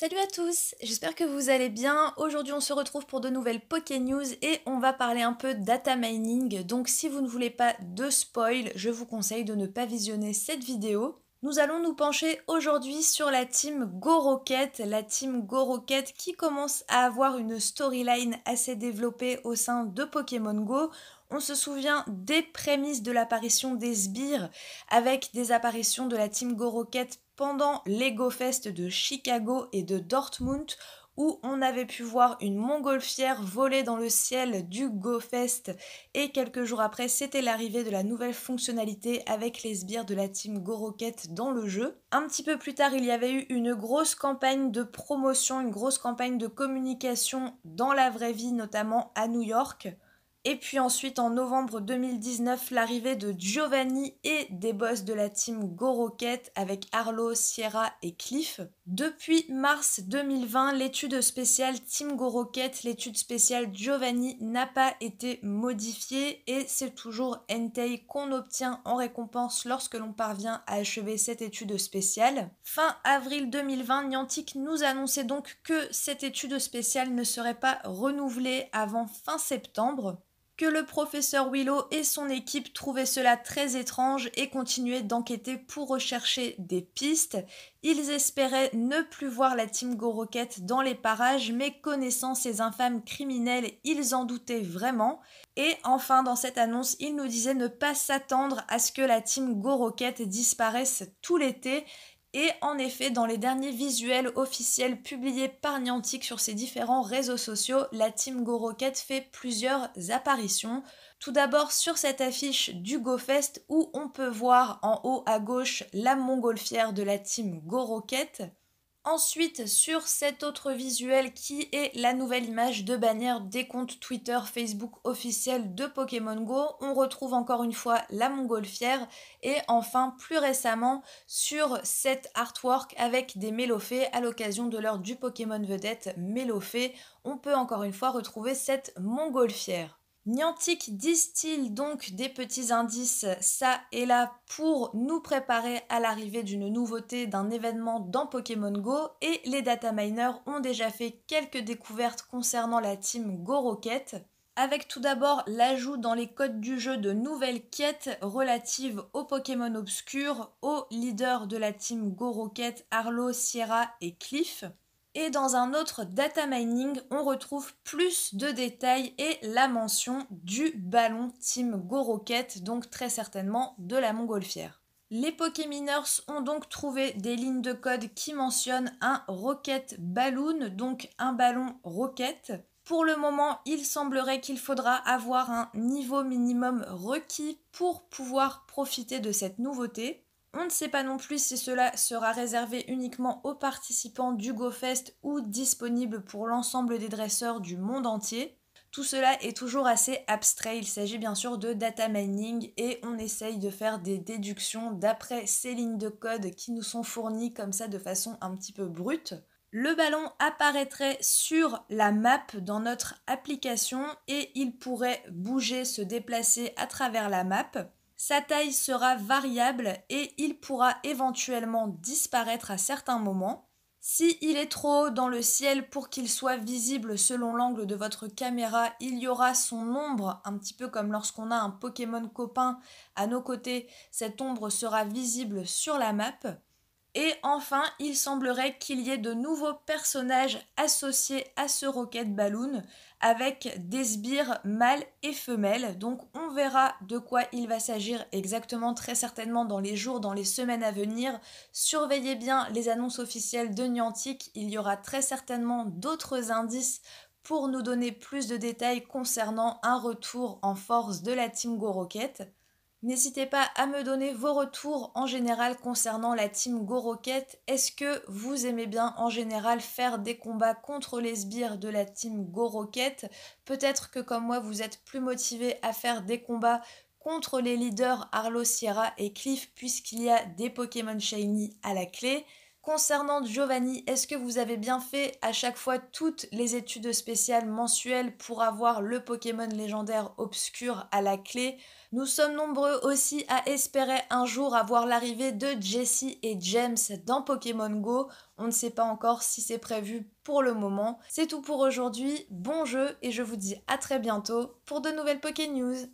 Salut à tous, j'espère que vous allez bien. Aujourd'hui on se retrouve pour de nouvelles Poké News et on va parler un peu data mining. Donc si vous ne voulez pas de spoil, je vous conseille de ne pas visionner cette vidéo. Nous allons nous pencher aujourd'hui sur la team Go Rocket, la team Go Rocket qui commence à avoir une storyline assez développée au sein de Pokémon Go. On se souvient des prémices de l'apparition des sbires avec des apparitions de la team Go Rocket pendant les Fest de Chicago et de Dortmund où on avait pu voir une montgolfière voler dans le ciel du GoFest et quelques jours après c'était l'arrivée de la nouvelle fonctionnalité avec les sbires de la team GoRocket dans le jeu. Un petit peu plus tard il y avait eu une grosse campagne de promotion, une grosse campagne de communication dans la vraie vie notamment à New York. Et puis ensuite, en novembre 2019, l'arrivée de Giovanni et des boss de la team Go avec Arlo, Sierra et Cliff. Depuis mars 2020, l'étude spéciale Team Go l'étude spéciale Giovanni n'a pas été modifiée et c'est toujours Entei qu'on obtient en récompense lorsque l'on parvient à achever cette étude spéciale. Fin avril 2020, Niantic nous annonçait donc que cette étude spéciale ne serait pas renouvelée avant fin septembre que le professeur Willow et son équipe trouvaient cela très étrange et continuaient d'enquêter pour rechercher des pistes. Ils espéraient ne plus voir la Team Go Rocket dans les parages, mais connaissant ces infâmes criminels, ils en doutaient vraiment. Et enfin, dans cette annonce, ils nous disaient ne pas s'attendre à ce que la Team Go Rocket disparaisse tout l'été et en effet, dans les derniers visuels officiels publiés par Niantic sur ses différents réseaux sociaux, la team Go Rocket fait plusieurs apparitions. Tout d'abord sur cette affiche du GoFest où on peut voir en haut à gauche la montgolfière de la team Go Rocket. Ensuite, sur cet autre visuel qui est la nouvelle image de bannière des comptes Twitter, Facebook officiels de Pokémon Go, on retrouve encore une fois la mongolfière et enfin plus récemment sur cet artwork avec des mélophées à l'occasion de l'heure du Pokémon vedette Mélophée, on peut encore une fois retrouver cette montgolfière. Niantic distille donc des petits indices ça et là pour nous préparer à l'arrivée d'une nouveauté, d'un événement dans Pokémon Go et les data miners ont déjà fait quelques découvertes concernant la team Go Rocket avec tout d'abord l'ajout dans les codes du jeu de nouvelles quêtes relatives aux Pokémon obscurs, aux leaders de la team Go Rocket, Arlo, Sierra et Cliff. Et dans un autre data mining, on retrouve plus de détails et la mention du ballon Team Go Rocket, donc très certainement de la montgolfière. Les Pokéminers ont donc trouvé des lignes de code qui mentionnent un Rocket Balloon, donc un ballon Rocket. Pour le moment, il semblerait qu'il faudra avoir un niveau minimum requis pour pouvoir profiter de cette nouveauté. On ne sait pas non plus si cela sera réservé uniquement aux participants du GoFest ou disponible pour l'ensemble des dresseurs du monde entier. Tout cela est toujours assez abstrait, il s'agit bien sûr de data mining et on essaye de faire des déductions d'après ces lignes de code qui nous sont fournies comme ça de façon un petit peu brute. Le ballon apparaîtrait sur la map dans notre application et il pourrait bouger, se déplacer à travers la map. Sa taille sera variable et il pourra éventuellement disparaître à certains moments. Si il est trop haut dans le ciel pour qu'il soit visible selon l'angle de votre caméra, il y aura son ombre, un petit peu comme lorsqu'on a un Pokémon copain à nos côtés, cette ombre sera visible sur la map. Et enfin, il semblerait qu'il y ait de nouveaux personnages associés à ce Rocket Balloon avec des sbires mâles et femelles. Donc on verra de quoi il va s'agir exactement très certainement dans les jours, dans les semaines à venir. Surveillez bien les annonces officielles de Niantic, il y aura très certainement d'autres indices pour nous donner plus de détails concernant un retour en force de la Team Go Rocket. N'hésitez pas à me donner vos retours en général concernant la team Go Rocket. Est-ce que vous aimez bien en général faire des combats contre les sbires de la team Go Rocket Peut-être que comme moi vous êtes plus motivé à faire des combats contre les leaders Arlo Sierra et Cliff puisqu'il y a des Pokémon Shiny à la clé. Concernant Giovanni, est-ce que vous avez bien fait à chaque fois toutes les études spéciales mensuelles pour avoir le Pokémon légendaire obscur à la clé Nous sommes nombreux aussi à espérer un jour avoir l'arrivée de Jesse et James dans Pokémon Go. On ne sait pas encore si c'est prévu pour le moment. C'est tout pour aujourd'hui, bon jeu et je vous dis à très bientôt pour de nouvelles Poké News.